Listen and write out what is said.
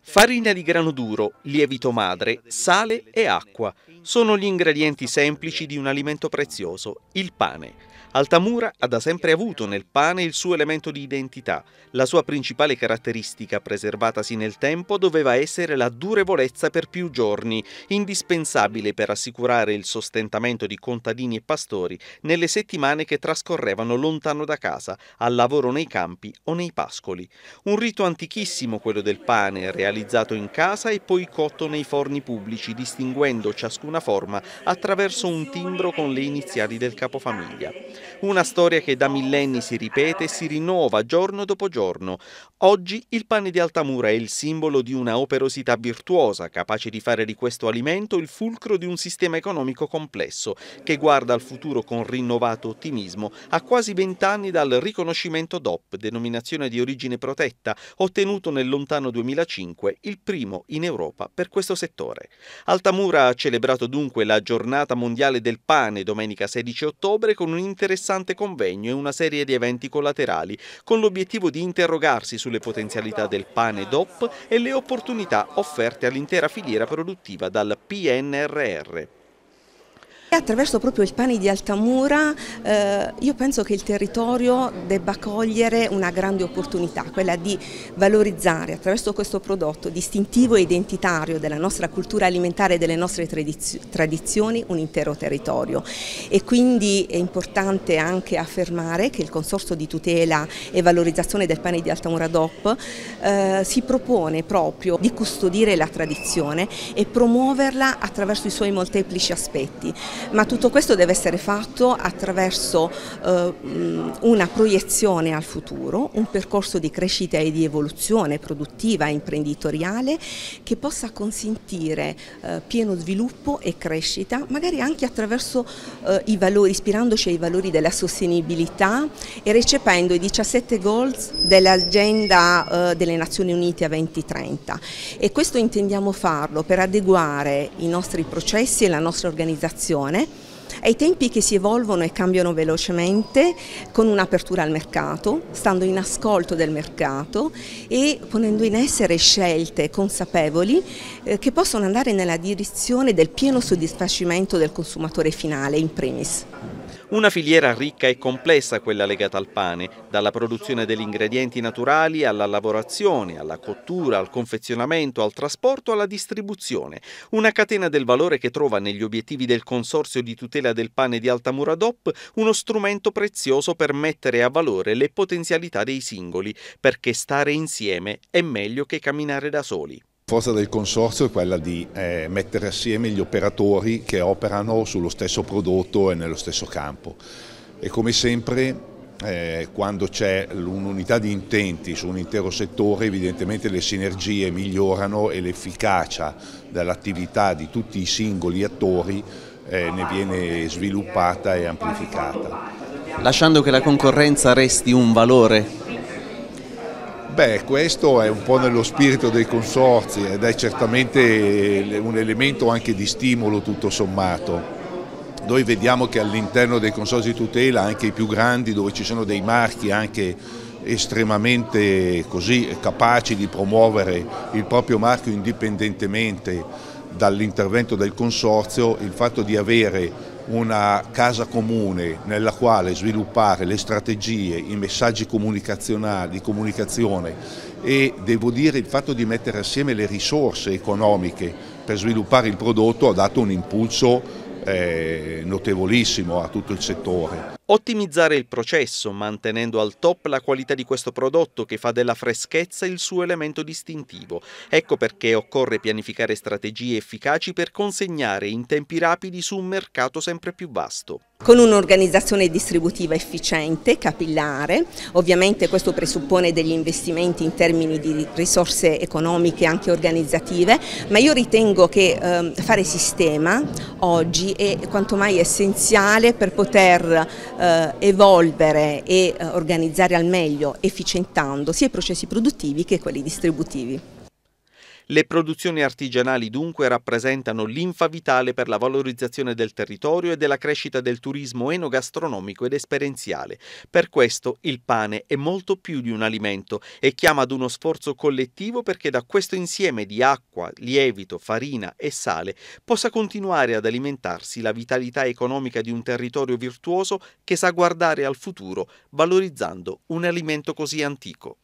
Farina di grano duro, lievito madre, sale e acqua sono gli ingredienti semplici di un alimento prezioso, il pane. Altamura ha da sempre avuto nel pane il suo elemento di identità. La sua principale caratteristica, preservatasi nel tempo, doveva essere la durevolezza per più giorni, indispensabile per assicurare il sostentamento di contadini e pastori nelle settimane che trascorrevano lontano da casa, al lavoro nei campi o nei pascoli. Un rito antichissimo quello del pane, realizzato in casa e poi cotto nei forni pubblici, distinguendo ciascuna forma attraverso un timbro con le iniziali del capofamiglia. Una storia che da millenni si ripete e si rinnova giorno dopo giorno. Oggi il pane di Altamura è il simbolo di una operosità virtuosa, capace di fare di questo alimento il fulcro di un sistema economico complesso, che guarda al futuro con rinnovato ottimismo a quasi vent'anni dal riconoscimento DOP, denominazione di origine protetta, ottenuto nel lontano 2005 2005, il primo in Europa per questo settore. Altamura ha celebrato dunque la giornata mondiale del pane domenica 16 ottobre con un interessante convegno e una serie di eventi collaterali, con l'obiettivo di interrogarsi sulle potenzialità del pane DOP e le opportunità offerte all'intera filiera produttiva dal PNRR. Attraverso proprio il pane di Altamura eh, io penso che il territorio debba cogliere una grande opportunità, quella di valorizzare attraverso questo prodotto distintivo e identitario della nostra cultura alimentare e delle nostre tradizioni un intero territorio e quindi è importante anche affermare che il Consorzio di tutela e valorizzazione del pane di Altamura DOP eh, si propone proprio di custodire la tradizione e promuoverla attraverso i suoi molteplici aspetti ma tutto questo deve essere fatto attraverso eh, una proiezione al futuro, un percorso di crescita e di evoluzione produttiva e imprenditoriale che possa consentire eh, pieno sviluppo e crescita, magari anche attraverso eh, i valori, ispirandoci ai valori della sostenibilità e recependo i 17 goals dell'agenda eh, delle Nazioni Unite a 2030 e questo intendiamo farlo per adeguare i nostri processi e la nostra organizzazione italiane ai tempi che si evolvono e cambiano velocemente con un'apertura al mercato, stando in ascolto del mercato e ponendo in essere scelte consapevoli eh, che possono andare nella direzione del pieno soddisfacimento del consumatore finale in primis. Una filiera ricca e complessa quella legata al pane, dalla produzione degli ingredienti naturali alla lavorazione, alla cottura, al confezionamento, al trasporto, alla distribuzione. Una catena del valore che trova negli obiettivi del Consorzio di tutela del pane di Altamura DOP uno strumento prezioso per mettere a valore le potenzialità dei singoli, perché stare insieme è meglio che camminare da soli. La forza del consorzio è quella di eh, mettere assieme gli operatori che operano sullo stesso prodotto e nello stesso campo e come sempre eh, quando c'è un'unità di intenti su un intero settore evidentemente le sinergie migliorano e l'efficacia dell'attività di tutti i singoli attori eh, ne viene sviluppata e amplificata. Lasciando che la concorrenza resti un valore Beh, questo è un po' nello spirito dei consorzi ed è certamente eh, un elemento anche di stimolo tutto sommato. Noi vediamo che all'interno dei consorzi di tutela, anche i più grandi, dove ci sono dei marchi anche estremamente così, capaci di promuovere il proprio marchio indipendentemente dall'intervento del consorzio, il fatto di avere una casa comune nella quale sviluppare le strategie, i messaggi comunicazionali, di comunicazione e devo dire il fatto di mettere assieme le risorse economiche per sviluppare il prodotto ha dato un impulso eh, notevolissimo a tutto il settore. Ottimizzare il processo mantenendo al top la qualità di questo prodotto che fa della freschezza il suo elemento distintivo. Ecco perché occorre pianificare strategie efficaci per consegnare in tempi rapidi su un mercato sempre più vasto. Con un'organizzazione distributiva efficiente, capillare, ovviamente questo presuppone degli investimenti in termini di risorse economiche e anche organizzative, ma io ritengo che eh, fare sistema oggi è quanto mai essenziale per poter eh, evolvere e eh, organizzare al meglio efficientando sia i processi produttivi che quelli distributivi. Le produzioni artigianali dunque rappresentano l'infa vitale per la valorizzazione del territorio e della crescita del turismo enogastronomico ed esperienziale. Per questo il pane è molto più di un alimento e chiama ad uno sforzo collettivo perché da questo insieme di acqua, lievito, farina e sale possa continuare ad alimentarsi la vitalità economica di un territorio virtuoso che sa guardare al futuro valorizzando un alimento così antico.